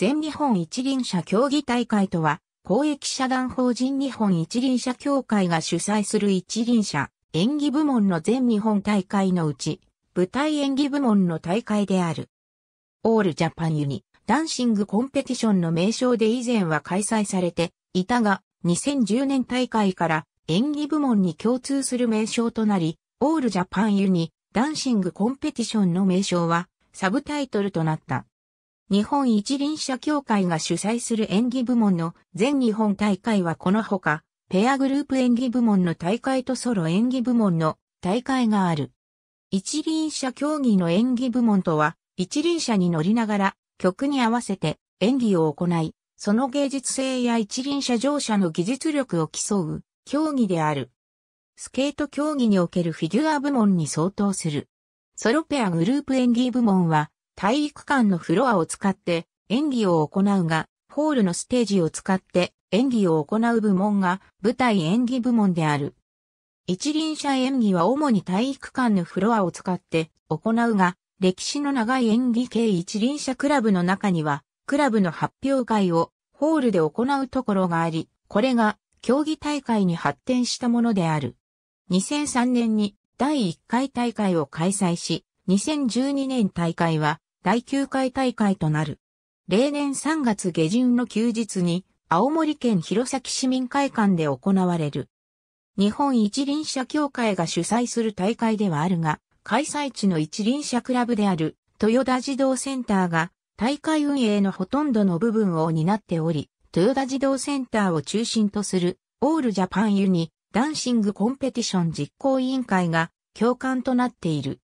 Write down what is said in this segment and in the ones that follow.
全日本一輪車競技大会とは、公益社団法人日本一輪車協会が主催する一輪車演技部門の全日本大会のうち、舞台演技部門の大会である。オールジャパンユニ、ダンシングコンペティションの名称で以前は開催されていたが、2010年大会から演技部門に共通する名称となり、オールジャパンユニ、ダンシングコンペティションの名称は、サブタイトルとなった。日本一輪車協会が主催する演技部門の全日本大会はこのほか、ペアグループ演技部門の大会とソロ演技部門の大会がある。一輪車競技の演技部門とは、一輪車に乗りながら曲に合わせて演技を行い、その芸術性や一輪車乗車の技術力を競う競技である。スケート競技におけるフィギュア部門に相当する。ソロペアグループ演技部門は、体育館のフロアを使って演技を行うが、ホールのステージを使って演技を行う部門が舞台演技部門である。一輪車演技は主に体育館のフロアを使って行うが、歴史の長い演技系一輪車クラブの中には、クラブの発表会をホールで行うところがあり、これが競技大会に発展したものである。2003年に第1回大会を開催し、2012年大会は第9回大会となる。例年3月下旬の休日に、青森県弘前市民会館で行われる。日本一輪車協会が主催する大会ではあるが、開催地の一輪車クラブである、豊田児童センターが、大会運営のほとんどの部分を担っており、豊田児童センターを中心とする、オールジャパンユニ、ダンシングコンペティション実行委員会が、共感となっている。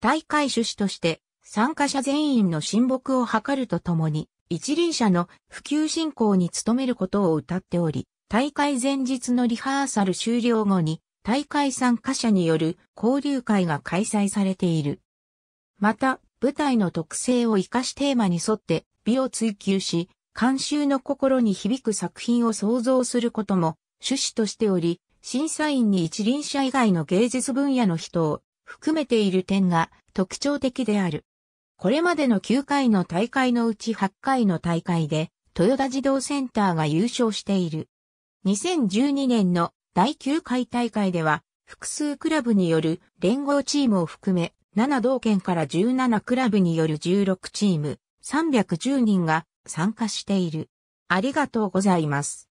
大会趣旨として、参加者全員の親睦を図るとともに、一輪車の普及振興に努めることを謳っており、大会前日のリハーサル終了後に、大会参加者による交流会が開催されている。また、舞台の特性を活かしテーマに沿って美を追求し、監修の心に響く作品を創造することも趣旨としており、審査員に一輪車以外の芸術分野の人を含めている点が特徴的である。これまでの9回の大会のうち8回の大会で、豊田自動センターが優勝している。2012年の第9回大会では、複数クラブによる連合チームを含め、7道県から17クラブによる16チーム、310人が参加している。ありがとうございます。